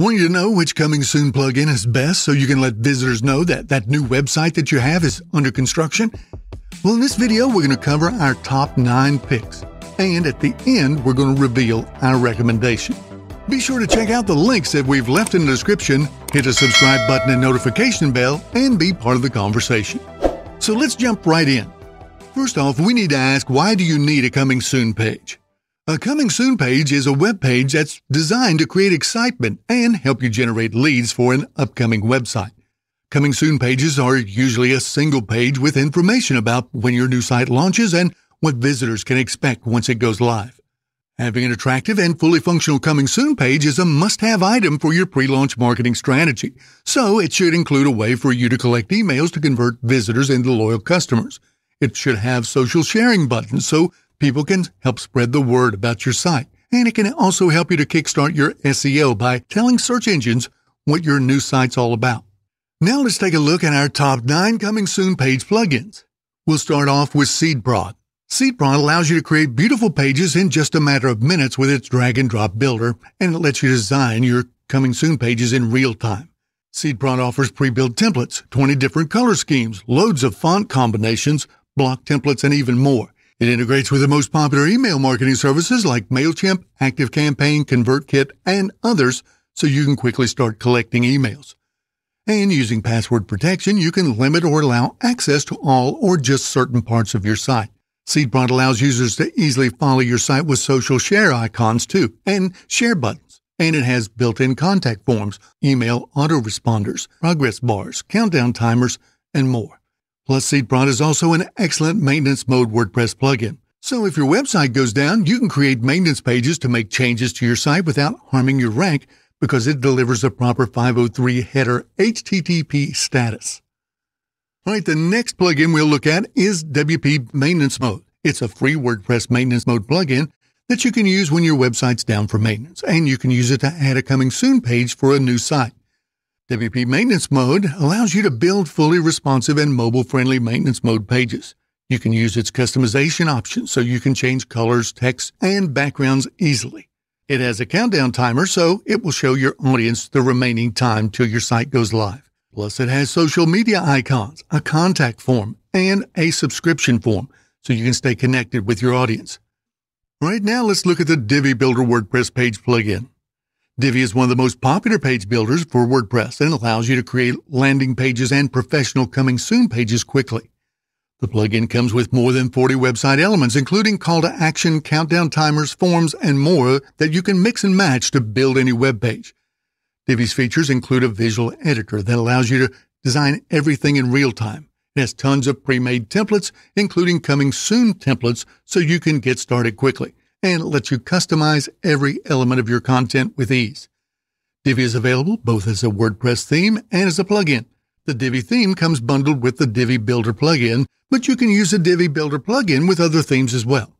Want you to know which coming soon plugin is best so you can let visitors know that that new website that you have is under construction? Well, in this video, we're going to cover our top nine picks. And at the end, we're going to reveal our recommendation. Be sure to check out the links that we've left in the description, hit the subscribe button and notification bell, and be part of the conversation. So let's jump right in. First off, we need to ask why do you need a coming soon page? A Coming Soon page is a web page that's designed to create excitement and help you generate leads for an upcoming website. Coming Soon pages are usually a single page with information about when your new site launches and what visitors can expect once it goes live. Having an attractive and fully functional Coming Soon page is a must have item for your pre launch marketing strategy, so it should include a way for you to collect emails to convert visitors into loyal customers. It should have social sharing buttons so People can help spread the word about your site, and it can also help you to kickstart your SEO by telling search engines what your new site's all about. Now let's take a look at our top nine coming soon page plugins. We'll start off with SeedProd. SeedProd allows you to create beautiful pages in just a matter of minutes with its drag and drop builder, and it lets you design your coming soon pages in real time. SeedProd offers pre-built templates, 20 different color schemes, loads of font combinations, block templates, and even more. It integrates with the most popular email marketing services like MailChimp, ActiveCampaign, ConvertKit, and others so you can quickly start collecting emails. And using password protection, you can limit or allow access to all or just certain parts of your site. Seedbot allows users to easily follow your site with social share icons too, and share buttons. And it has built-in contact forms, email autoresponders, progress bars, countdown timers, and more. Plus, SeedProd is also an excellent maintenance mode WordPress plugin. So if your website goes down, you can create maintenance pages to make changes to your site without harming your rank because it delivers a proper 503 header HTTP status. All right, the next plugin we'll look at is WP Maintenance Mode. It's a free WordPress maintenance mode plugin that you can use when your website's down for maintenance, and you can use it to add a coming soon page for a new site. WP Maintenance Mode allows you to build fully responsive and mobile friendly maintenance mode pages. You can use its customization options so you can change colors, text, and backgrounds easily. It has a countdown timer, so it will show your audience the remaining time till your site goes live. Plus, it has social media icons, a contact form, and a subscription form so you can stay connected with your audience. Right now, let's look at the Divi Builder WordPress page plugin. Divi is one of the most popular page builders for WordPress and allows you to create landing pages and professional coming soon pages quickly. The plugin comes with more than 40 website elements, including call to action, countdown timers, forms, and more that you can mix and match to build any web page. Divi's features include a visual editor that allows you to design everything in real time. It has tons of pre-made templates, including coming soon templates, so you can get started quickly and lets you customize every element of your content with ease. Divi is available both as a WordPress theme and as a plugin. The Divi theme comes bundled with the Divi Builder plugin, but you can use the Divi Builder plugin with other themes as well.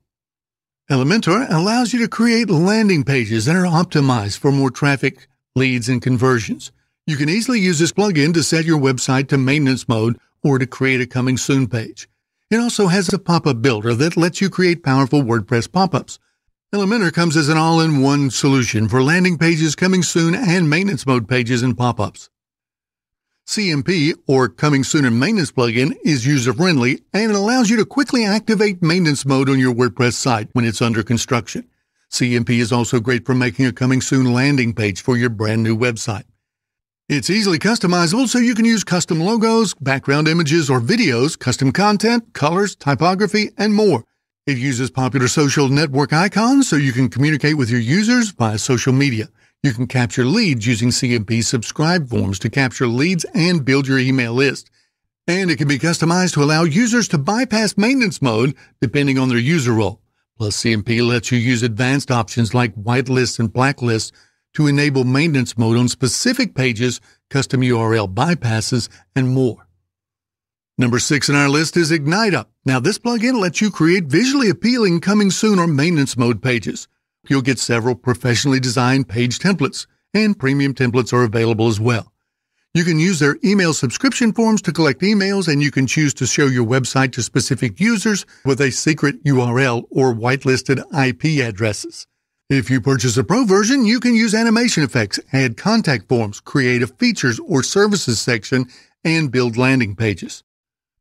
Elementor allows you to create landing pages that are optimized for more traffic, leads, and conversions. You can easily use this plugin to set your website to maintenance mode or to create a coming soon page. It also has a pop-up builder that lets you create powerful WordPress pop-ups, Elementor comes as an all-in-one solution for landing pages coming soon and maintenance mode pages and pop-ups. CMP, or Coming Soon and Maintenance plugin, is user-friendly and it allows you to quickly activate maintenance mode on your WordPress site when it's under construction. CMP is also great for making a Coming Soon landing page for your brand new website. It's easily customizable so you can use custom logos, background images or videos, custom content, colors, typography, and more. It uses popular social network icons so you can communicate with your users via social media. You can capture leads using CMP subscribe forms to capture leads and build your email list. And it can be customized to allow users to bypass maintenance mode depending on their user role. Plus, CMP lets you use advanced options like whitelists and blacklists to enable maintenance mode on specific pages, custom URL bypasses, and more. Number six in our list is Ignite Up. Now, this plugin lets you create visually appealing coming soon or maintenance mode pages. You'll get several professionally designed page templates, and premium templates are available as well. You can use their email subscription forms to collect emails, and you can choose to show your website to specific users with a secret URL or whitelisted IP addresses. If you purchase a pro version, you can use animation effects, add contact forms, create a features or services section, and build landing pages.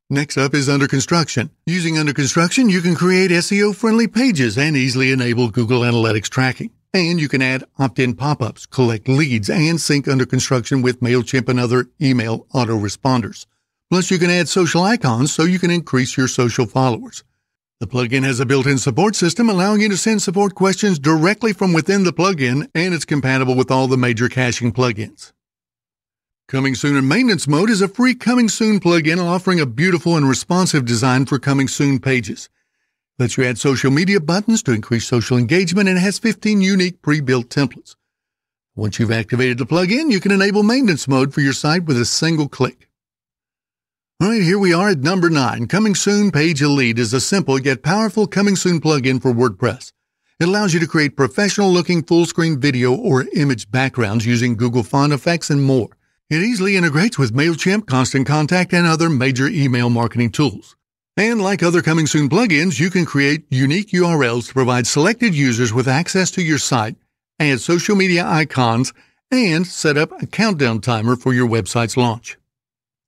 Next up is under construction. Using under construction, you can create SEO friendly pages and easily enable Google Analytics tracking. And you can add opt in pop ups, collect leads, and sync under construction with MailChimp and other email autoresponders. Plus, you can add social icons so you can increase your social followers. The plugin has a built in support system allowing you to send support questions directly from within the plugin, and it's compatible with all the major caching plugins. Coming Soon in Maintenance Mode is a free Coming Soon plugin offering a beautiful and responsive design for Coming Soon pages. lets you add social media buttons to increase social engagement and has 15 unique pre-built templates. Once you've activated the plugin, you can enable maintenance mode for your site with a single click. All right, here we are at number nine. Coming Soon Page Elite is a simple yet powerful Coming Soon plugin for WordPress. It allows you to create professional looking full screen video or image backgrounds using Google Font Effects and more. It easily integrates with MailChimp, Constant Contact, and other major email marketing tools. And like other coming soon plugins, you can create unique URLs to provide selected users with access to your site, add social media icons, and set up a countdown timer for your website's launch.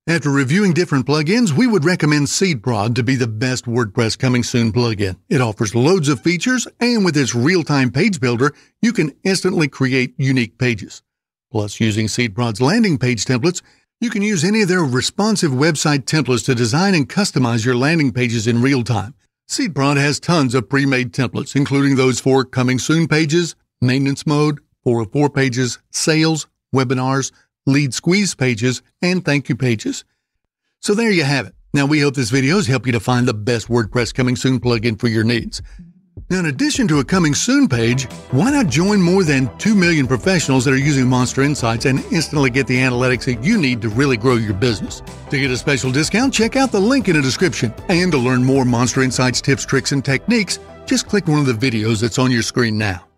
After reviewing different plugins, we would recommend SeedProd to be the best WordPress coming soon plugin. It offers loads of features, and with its real-time page builder, you can instantly create unique pages. Plus, using SeedProd's landing page templates, you can use any of their responsive website templates to design and customize your landing pages in real time. SeedProd has tons of pre-made templates, including those for coming soon pages, maintenance mode, 404 pages, sales, webinars, lead squeeze pages, and thank you pages. So there you have it. Now we hope this video has helped you to find the best WordPress coming soon plugin for your needs. Now, in addition to a coming soon page, why not join more than 2 million professionals that are using Monster Insights and instantly get the analytics that you need to really grow your business? To get a special discount, check out the link in the description. And to learn more Monster Insights tips, tricks, and techniques, just click one of the videos that's on your screen now.